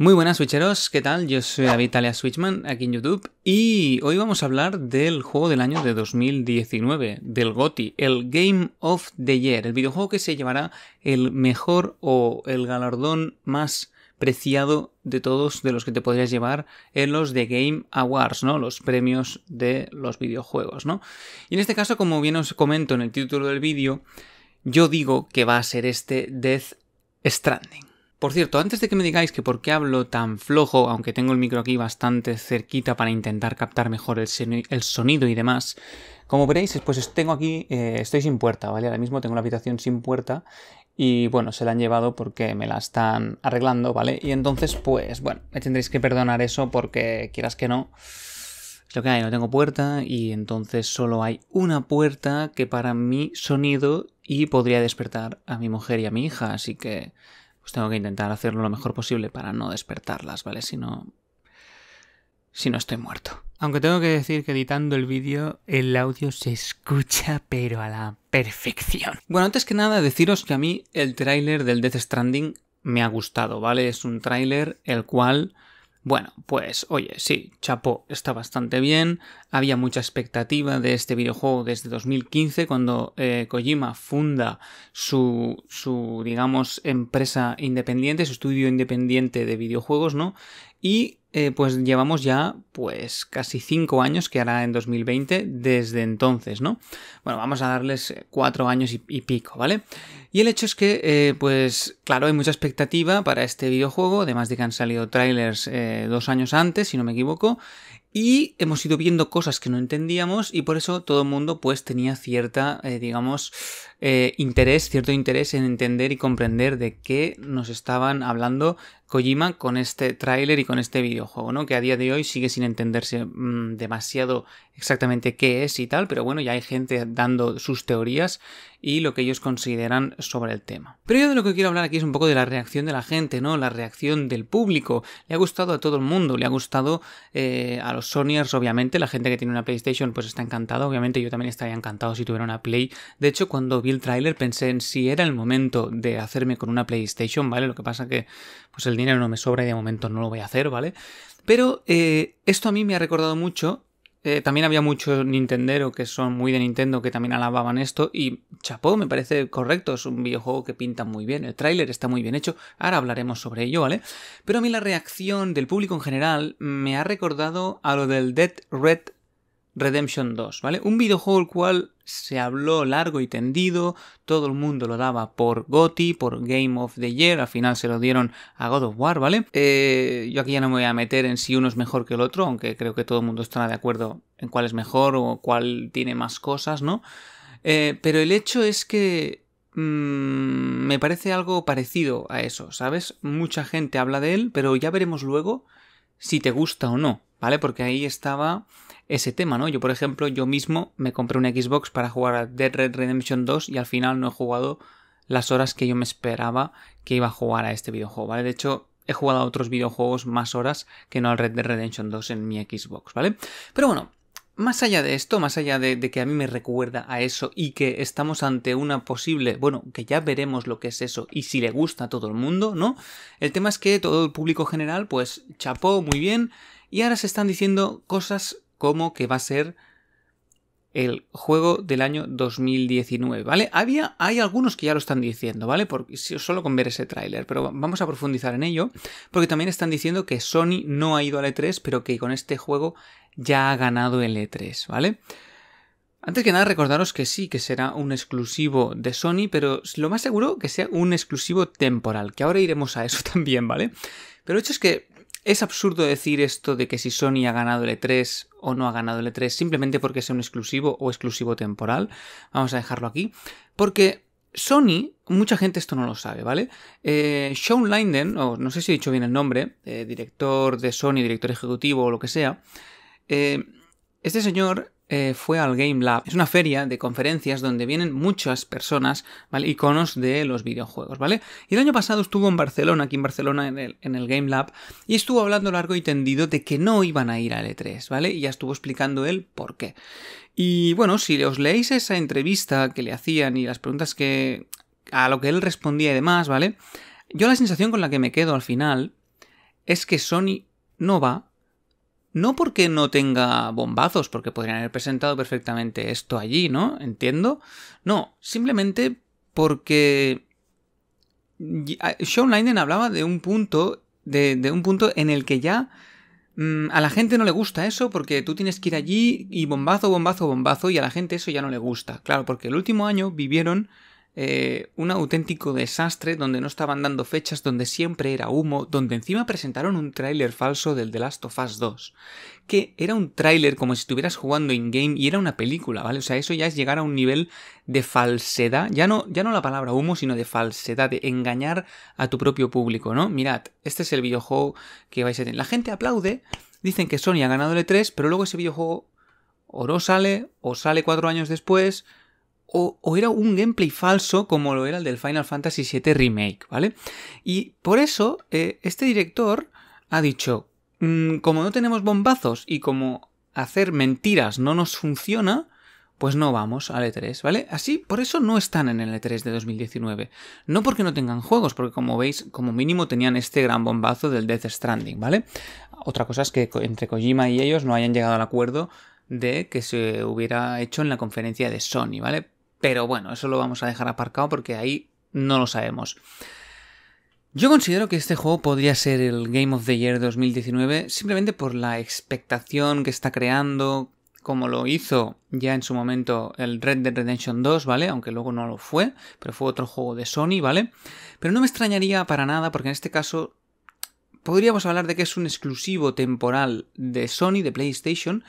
Muy buenas switcheros, ¿qué tal? Yo soy Avitalia Switchman aquí en YouTube y hoy vamos a hablar del juego del año de 2019, del GOTI, el Game of the Year, el videojuego que se llevará el mejor o el galardón más preciado de todos de los que te podrías llevar en los The Game Awards, ¿no? Los premios de los videojuegos, ¿no? Y en este caso, como bien os comento en el título del vídeo, yo digo que va a ser este Death Stranding. Por cierto, antes de que me digáis que por qué hablo tan flojo, aunque tengo el micro aquí bastante cerquita para intentar captar mejor el, sonido y demás, como veréis, pues tengo aquí, eh, estoy sin puerta, ¿vale? Ahora mismo tengo la habitación sin puerta y bueno, se la han llevado porque me la están arreglando, ¿vale? Y entonces, pues bueno, me tendréis que perdonar eso porque quieras que no. Es lo que hay, no tengo puerta y entonces solo hay una puerta que para mi sonido y podría despertar a mi mujer y a mi hija, así que pues tengo que intentar hacerlo lo mejor posible para no despertarlas, ¿vale? Si no, si no estoy muerto. Aunque tengo que decir que editando el vídeo, el audio se escucha pero a la perfección. Bueno, antes que nada deciros que a mí el tráiler del Death Stranding me ha gustado, ¿vale? Es un tráiler el cual bueno, pues oye, sí, Chapo está bastante bien. Había mucha expectativa de este videojuego desde 2015, cuando eh, Kojima funda su, su, digamos, empresa independiente, su estudio independiente de videojuegos, ¿no? Y eh, pues llevamos ya pues casi 5 años, que hará en 2020, desde entonces, ¿no? Bueno, vamos a darles 4 eh, años y, pico, ¿vale? Y el hecho es que, eh, pues claro, hay mucha expectativa para este videojuego, además de que han salido trailers dos años antes, si no me equivoco, y hemos ido viendo cosas que no entendíamos y por eso todo el mundo pues tenía cierta, eh, digamos, eh, interés, cierto interés en entender y comprender de qué nos estaban hablando Kojima con este tráiler y con este videojuego, ¿no? Que a día de hoy sigue sin entenderse mm, demasiado exactamente qué es y tal, pero bueno, ya hay gente dando sus teorías y lo que ellos consideran sobre el tema. Pero yo de lo que quiero hablar aquí es un poco de la reacción de la gente, ¿no? La reacción del público. Le ha gustado a todo el mundo, le ha gustado eh, a los Sonyers, obviamente, la gente que tiene una PlayStation pues está encantada, obviamente yo también estaría encantado si tuviera una Play. De hecho, cuando vi el tráiler pensé en si era el momento de hacerme con una PlayStation, ¿vale? Lo que pasa que pues el dinero no me sobra y de momento no lo voy a hacer, ¿vale? Pero eh, esto a mí me ha recordado mucho eh, también había muchos Nintendero que son muy de Nintendo que también alababan esto y chapó, me parece correcto, es un videojuego que pinta muy bien, el tráiler está muy bien hecho, ahora hablaremos sobre ello, ¿vale? Pero a mí la reacción del público en general me ha recordado a lo del Dead Red Redemption 2, ¿vale? Un videojuego el cual se habló largo y tendido, todo el mundo lo daba por GOTI, por Game of the Year, al final se lo dieron a God of War, ¿vale? Eh, yo aquí ya no me voy a meter en si uno es mejor que el otro, aunque creo que todo el mundo estará de acuerdo en cuál es mejor o cuál tiene más cosas, ¿no? Eh, pero el hecho es que mm, me parece algo parecido a eso, ¿sabes? Mucha gente habla de él, pero ya veremos luego si te gusta o no, ¿vale? Porque ahí estaba ese tema, ¿no? Yo, por ejemplo, yo mismo me compré una Xbox para jugar a Dead Red Redemption 2 y al final no he jugado las horas que yo me esperaba que iba a jugar a este videojuego, ¿vale? De hecho, he jugado a otros videojuegos más horas que no al Red Dead Redemption 2 en mi Xbox, ¿vale? Pero bueno, más allá de esto, más allá de, de, que a mí me recuerda a eso y que estamos ante una posible, bueno, que ya veremos lo que es eso y si le gusta a todo el mundo, ¿no? El tema es que todo el público general, pues, chapó muy bien y ahora se están diciendo cosas como que va a ser el juego del año 2019, ¿vale? Había, hay algunos que ya lo están diciendo, ¿vale? Porque solo con ver ese tráiler, pero vamos a profundizar en ello, porque también están diciendo que Sony no ha ido al E3, pero que con este juego ya ha ganado el E3, ¿vale? Antes que nada, recordaros que sí, que será un exclusivo de Sony, pero lo más seguro que sea un exclusivo temporal, que ahora iremos a eso también, ¿vale? Pero el hecho es que es absurdo decir esto de que si Sony ha ganado el E3 o no ha ganado el E3 simplemente porque sea un exclusivo o exclusivo temporal. Vamos a dejarlo aquí. Porque Sony, mucha gente esto no lo sabe, ¿vale? Eh, Sean Linden, o no sé si he dicho bien el nombre, eh, director de Sony, director ejecutivo o lo que sea, eh, este señor eh, fue al Game Lab. Es una feria de conferencias donde vienen muchas personas, ¿vale? Iconos de los videojuegos, ¿vale? Y el año pasado estuvo en Barcelona, aquí en Barcelona, en el, en el Game Lab, y estuvo hablando largo y tendido de que no iban a ir al E3, ¿vale? Y ya estuvo explicando él por qué. Y bueno, si os leéis esa entrevista que le hacían y las preguntas que. a lo que él respondía y demás, ¿vale? Yo la sensación con la que me quedo al final es que Sony no va no porque no tenga bombazos, porque podrían haber presentado perfectamente esto allí, ¿no? Entiendo. No, simplemente porque Sean Linden hablaba de un punto, de, un punto en el que ya mm, a la gente no le gusta eso porque tú tienes que ir allí y bombazo, bombazo, bombazo y a la gente eso ya no le gusta. Claro, porque el último año vivieron eh, un auténtico desastre donde no estaban dando fechas, donde siempre era humo, donde encima presentaron un tráiler falso del The Last of Us 2, que era un tráiler como si estuvieras jugando in-game y era una película, ¿vale? O sea, eso ya es llegar a un nivel de falsedad, ya no, ya no la palabra humo, sino de falsedad, de engañar a tu propio público, ¿no? Mirad, este es el videojuego que vais a tener. La gente aplaude, dicen que Sony ha ganado el 3 e pero luego ese videojuego o no sale, o sale cuatro años después, o, era un gameplay falso como lo era el del Final Fantasy VII Remake, ¿vale? Y por eso eh, este director ha dicho, mm, como no tenemos bombazos y como hacer mentiras no nos funciona, pues no vamos al E3, ¿vale? Así, por eso no están en el E3 de 2019. No porque no tengan juegos, porque como veis, como mínimo tenían este gran bombazo del Death Stranding, ¿vale? Otra cosa es que entre Kojima y ellos no hayan llegado al acuerdo de que se hubiera hecho en la conferencia de Sony, ¿vale? Pero bueno, eso lo vamos a dejar aparcado porque ahí no lo sabemos. Yo considero que este juego podría ser el Game of the Year 2019 simplemente por la expectación que está creando, como lo hizo ya en su momento el Red Dead Redemption 2, ¿vale? Aunque luego no lo fue, pero fue otro juego de Sony, ¿vale? Pero no me extrañaría para nada porque en este caso podríamos hablar de que es un exclusivo temporal de Sony, de PlayStation,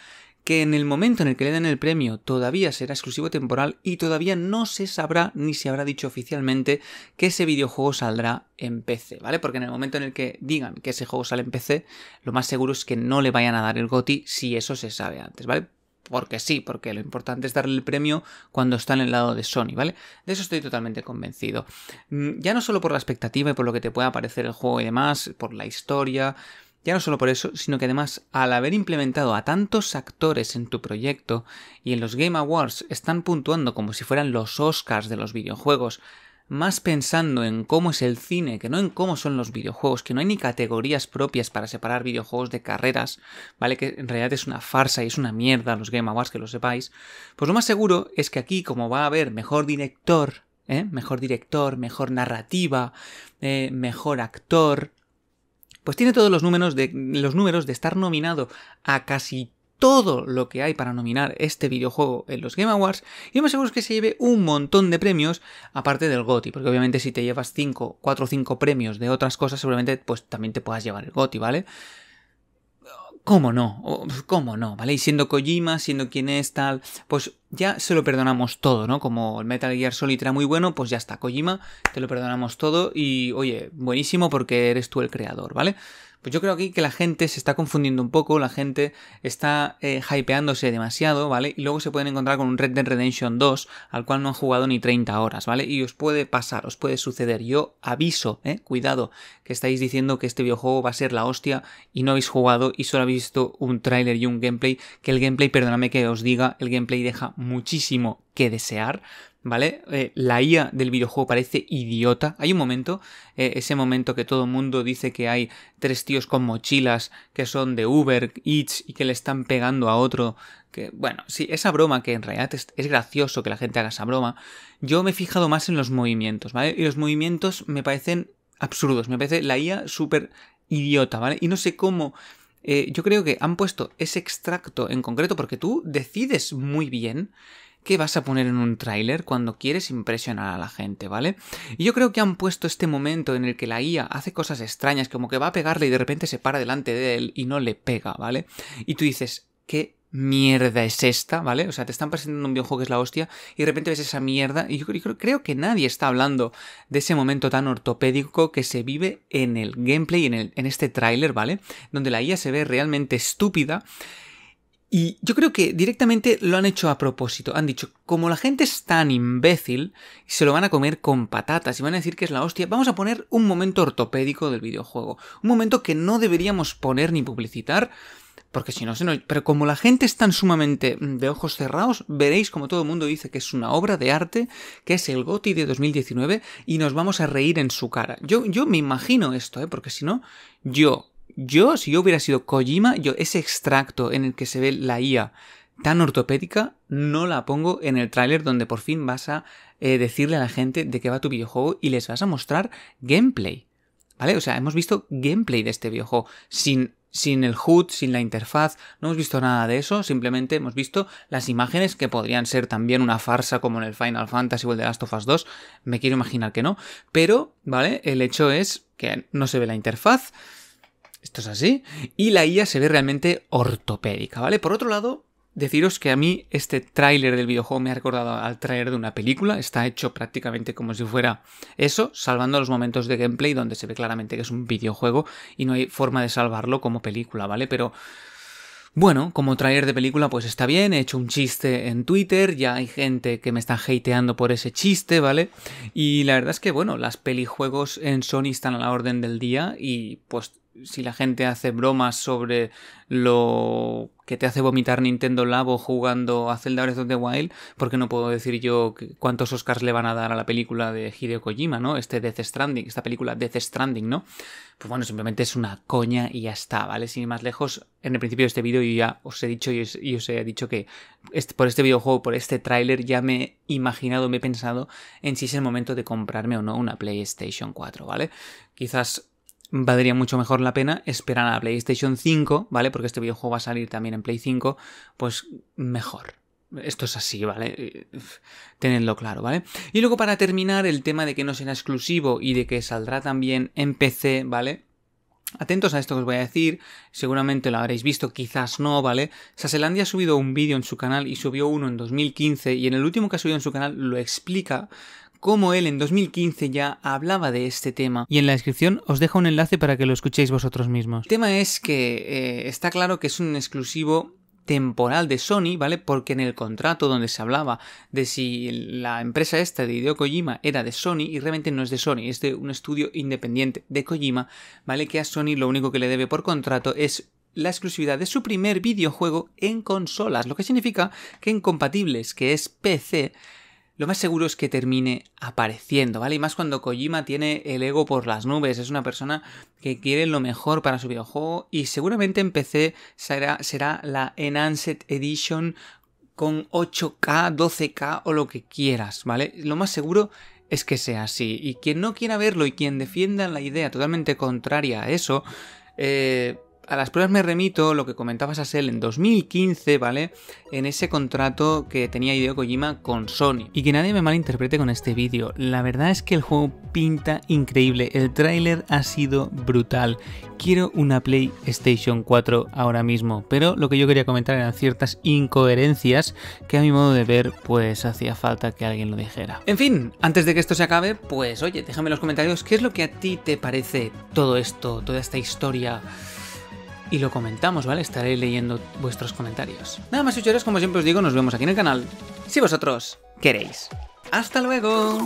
que en el momento en el que le den el premio todavía será exclusivo temporal y todavía no se sabrá ni se habrá dicho oficialmente que ese videojuego saldrá en PC, ¿vale? Porque en el momento en el que digan que ese juego sale en PC, lo más seguro es que no le vayan a dar el GOTI si eso se sabe antes, ¿vale? porque sí, porque lo importante es darle el premio cuando está en el lado de Sony, ¿vale? De eso estoy totalmente convencido. Mm, ya no solo por la expectativa y por lo que te pueda parecer el juego y demás, por la historia, ya no solo por eso, sino que además al haber implementado a tantos actores en tu proyecto y en los Game Awards están puntuando como si fueran los Oscars de los videojuegos, más pensando en cómo es el cine que no en cómo son los videojuegos, que no hay ni categorías propias para separar videojuegos de carreras, ¿vale? Que en realidad es una farsa y es una mierda los Game Awards, que lo sepáis. Pues lo más seguro es que aquí, como va a haber mejor director, ¿eh? mejor director, mejor narrativa, eh, mejor actor, pues tiene todos los números de, los números de estar nominado a casi todo lo que hay para nominar este videojuego en los Game Awards y me seguro que se lleve un montón de premios aparte del GOTI, porque obviamente si te llevas 5, 4 o 5 premios de otras cosas seguramente pues también te puedas llevar el GOTI, ¿vale? ¿Cómo no? ¿Cómo no? ¿Vale? Y siendo Kojima, siendo quien es tal, pues ya se lo perdonamos todo, ¿no? Como el Metal Gear Solid era muy bueno, pues ya está, Kojima, te lo perdonamos todo y, oye, buenísimo porque eres tú el creador, ¿vale? Pues yo creo aquí que la gente se está confundiendo un poco, la gente está eh, hypeándose demasiado, ¿vale? Y luego se pueden encontrar con un Red Dead Redemption 2 al cual no han jugado ni 30 horas, ¿vale? Y os puede pasar, os puede suceder. Yo aviso, ¿eh? Cuidado, que estáis diciendo que este videojuego va a ser la hostia y no habéis jugado y solo habéis visto un tráiler y un gameplay, que el gameplay, perdóname que os diga, el gameplay deja muchísimo que desear, ¿vale? Eh, la IA del videojuego parece idiota. Hay un momento, eh, ese momento que todo el mundo dice que hay tres tíos con mochilas que son de Uber, Eats y que le están pegando a otro. Que, bueno, sí, esa broma que en realidad es, gracioso que la gente haga esa broma. Yo me he fijado más en los movimientos, ¿vale? Y los movimientos me parecen absurdos. Me parece la IA súper idiota, ¿vale? Y no sé cómo eh, yo creo que han puesto ese extracto en concreto porque tú decides muy bien qué vas a poner en un tráiler cuando quieres impresionar a la gente, ¿vale? Y yo creo que han puesto este momento en el que la IA hace cosas extrañas, como que va a pegarle y de repente se para delante de él y no le pega, ¿vale? Y tú dices, ¿qué mierda es esta? ¿Vale? O sea, te están presentando un videojuego que es la hostia y de repente ves esa mierda y yo creo, que nadie está hablando de ese momento tan ortopédico que se vive en el gameplay, en, en este tráiler, ¿vale? Donde la IA se ve realmente estúpida y yo creo que directamente lo han hecho a propósito. Han dicho, como la gente es tan imbécil, se lo van a comer con patatas y van a decir que es la hostia, vamos a poner un momento ortopédico del videojuego. Un momento que no deberíamos poner ni publicitar, porque si no se nos... Pero como la gente es tan sumamente mm, de ojos cerrados, veréis como todo el mundo dice que es una obra de arte, que es el GOTI de 2019, y nos vamos a reír en su cara. Yo, yo me imagino esto, ¿eh? porque si no, yo yo, si yo hubiera sido Kojima, yo ese extracto en el que se ve la IA tan ortopédica, no la pongo en el tráiler donde por fin vas a eh, decirle a la gente de qué va tu videojuego y les vas a mostrar gameplay. ¿Vale? O sea, hemos visto gameplay de este videojuego sin sin el HUD, sin la interfaz, no hemos visto nada de eso, simplemente hemos visto las imágenes que podrían ser también una farsa como en el Final Fantasy o el de Last of Us 2, me quiero imaginar que no, pero, ¿vale? El hecho es que no se ve la interfaz, esto es así. Y la IA se ve realmente ortopédica, ¿vale? Por otro lado, deciros que a mí este tráiler del videojuego me ha recordado al tráiler de una película, está hecho prácticamente como si fuera eso, salvando los momentos de gameplay donde se ve claramente que es un videojuego y no hay forma de salvarlo como película, ¿vale? Pero bueno, como tráiler de película pues está bien, he hecho un chiste en Twitter, ya hay gente que me está hateando por ese chiste, ¿vale? Y la verdad es que bueno, las pelijuegos en Sony están a la orden del día y pues si la gente hace bromas sobre lo que te hace vomitar Nintendo Labo jugando a Zelda Breath of the Wild, porque no puedo decir yo cuántos Oscars le van a dar a la película de Hideo Kojima, ¿no? Este Death Stranding, esta película Death Stranding, ¿no? Pues bueno, simplemente es una coña y ya está, ¿vale? Sin ir más lejos, en el principio de este vídeo yo ya os he dicho y os, he dicho que por este videojuego, por este tráiler, ya me he imaginado, me he pensado en si es el momento de comprarme o no una PlayStation 4, ¿vale? Quizás valdría mucho mejor la pena esperar a la PlayStation 5, ¿vale? Porque este videojuego va a salir también en Play 5, pues mejor. Esto es así, ¿vale? Eh, tenedlo claro, ¿vale? Y luego para terminar el tema de que no será exclusivo y de que saldrá también en PC, ¿vale? Atentos a esto que os voy a decir, seguramente lo habréis visto, quizás no, ¿vale? Saselandia ha subido un vídeo en su canal y subió uno en 2015 y en el último que ha subido en su canal lo explica como él en 2015 ya hablaba de este tema. Y en la descripción os dejo un enlace para que lo escuchéis vosotros mismos. El tema es que eh, está claro que es un exclusivo temporal de Sony, ¿vale? Porque en el contrato donde se hablaba de si la empresa esta de Hideo Kojima era de Sony y realmente no es de Sony, es de un estudio independiente de Kojima, ¿vale? Que a Sony lo único que le debe por contrato es la exclusividad de su primer videojuego en consolas, lo que significa que en compatibles, que es PC, lo más seguro es que termine apareciendo, ¿vale? Y más cuando Kojima tiene el ego por las nubes, es una persona que quiere lo mejor para su videojuego y seguramente en PC será, será la Enhanced Edition con 8K, 12K o lo que quieras, ¿vale? Lo más seguro es que sea así. Y quien no quiera verlo y quien defienda la idea totalmente contraria a eso, eh, a las pruebas me remito, lo que comentabas a Sel en 2015, ¿vale? En ese contrato que tenía Hideo Kojima con Sony. Y que nadie me malinterprete con este vídeo. La verdad es que el juego pinta increíble. El tráiler ha sido brutal. Quiero una PlayStation 4 ahora mismo. Pero lo que yo quería comentar eran ciertas incoherencias que a mi modo de ver, pues hacía falta que alguien lo dijera. En fin, antes de que esto se acabe, pues oye, déjame en los comentarios qué es lo que a ti te parece todo esto, toda esta historia y lo comentamos, ¿vale? Estaré leyendo vuestros comentarios. Nada más, chucheros, como siempre os digo, nos vemos aquí en el canal, si vosotros queréis. ¡Hasta luego!